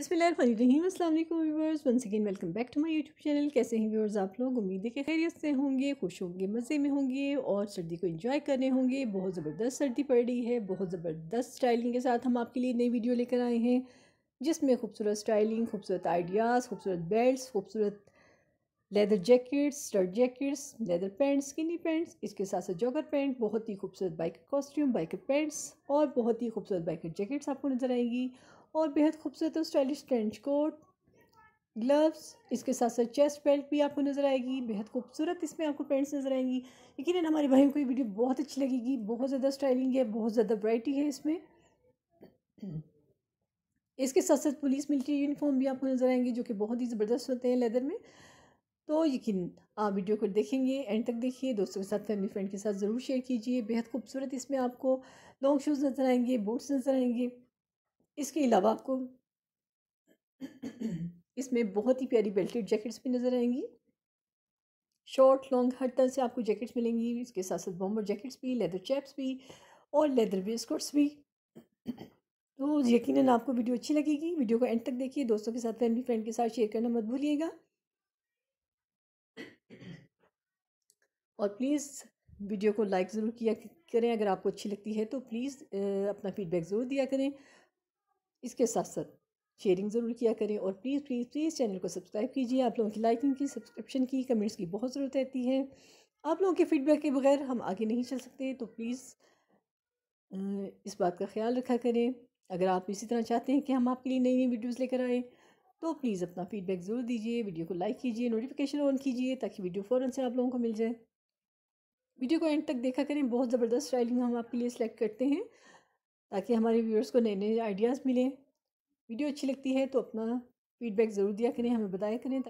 बसमीम viewers once again welcome back to my YouTube channel कैसे हैं व्यवर्स आप लोग उम्मीद है कि खैरियत से होंगे खुश होंगे मज़े में होंगे और सर्दी को एंजॉय कर रहे होंगे बहुत ज़बरदस्त सर्दी पड़ रही है बहुत ज़बरदस्त स्टाइलिंग के साथ हम आपके लिए नई वीडियो लेकर आए हैं जिसमें खूबसूरत स्टाइलिंग खूबसूरत आइडियाज़ खूबसूरत बेल्ट खूबसूरत leather jackets shirt jackets leather pants skinny pants इसके साथ साथ जॉगर पैंट बहुत ही खूबसूरत बाइकर कॉस्ट्यूम बाइकर पैंट्स और बहुत ही खूबसूरत बाइकर जैकेट्स आपको नज़र आएंगी और बेहद खूबसूरत और स्टाइलिश ट्रेंच कोट ग्लव्स इसके साथ साथ चेस्ट बेल्ट भी आपको नज़र आएगी बेहद खूबसूरत इसमें आपको पैंट्स नज़र आएंगी लेकिन हमारे भाइयों को ये वीडियो बहुत अच्छी लगेगी बहुत ज़्यादा स्टाइलिंग है बहुत ज़्यादा ब्राइटी है इसमें इसके साथ साथ पुलिस मिलिट्री यूनिफॉर्म भी आपको नज़र आएंगे जो कि बहुत ही ज़बरदस्त होते हैं लेदर में तो यकीन आप वीडियो को देखेंगे एंड तक देखिए दोस्तों के साथ फैमिली फ्रेंड के साथ ज़रूर शेयर कीजिए बेहद खूबसूरत इसमें आपको लॉन्ग शूज़ नज़र आएंगे बूट्स नज़र आएंगे इसके अलावा आपको इसमें बहुत ही प्यारी बेल्टेड जैकेट्स भी नज़र आएंगी शॉर्ट लॉन्ग हर तरह से आपको जैकेट्स मिलेंगी इसके साथ साथ बॉम्बर जैकेट्स भी लेदर चैप्स भी और लेदर बेस्कर्ट्स भी तो यकीनन आपको वीडियो अच्छी लगेगी वीडियो को एंड तक देखिए दोस्तों के साथ फैमिली फ्रेंड के साथ शेयर करना मत भूलिएगा और प्लीज़ वीडियो को लाइक ज़रूर किया करें अगर आपको अच्छी लगती है तो प्लीज़ अपना फीडबैक ज़रूर दिया करें इसके साथ साथ शेयरिंग ज़रूर किया करें और प्लीज़ प्लीज़ प्लीज़ चैनल को सब्सक्राइब कीजिए आप लोगों की लाइकिंग की सब्सक्रिप्शन की कमेंट्स की बहुत ज़रूरत रहती है आप लोगों के फीडबैक के बगैर हम आगे नहीं चल सकते तो प्लीज़ इस बात का ख्याल रखा करें अगर आप इसी तरह चाहते हैं कि हम आपके लिए नई नई वीडियोस लेकर आएँ तो प्लीज़ अपना फीडबैक ज़रूर दीजिए वीडियो को लाइक कीजिए नोटिफिकेशन ऑन कीजिए ताकि वीडियो फ़ौरन से आप लोगों को मिल जाए वीडियो को एंड तक देखा करें बहुत ज़बरदस्त स्टाइलिंग हम आपके लिए सिलेक्ट करते हैं ताकि हमारे व्यूअर्स को नए नए आइडियाज़ मिलें वीडियो अच्छी लगती है तो अपना फीडबैक ज़रूर दिया करें हमें बताया करें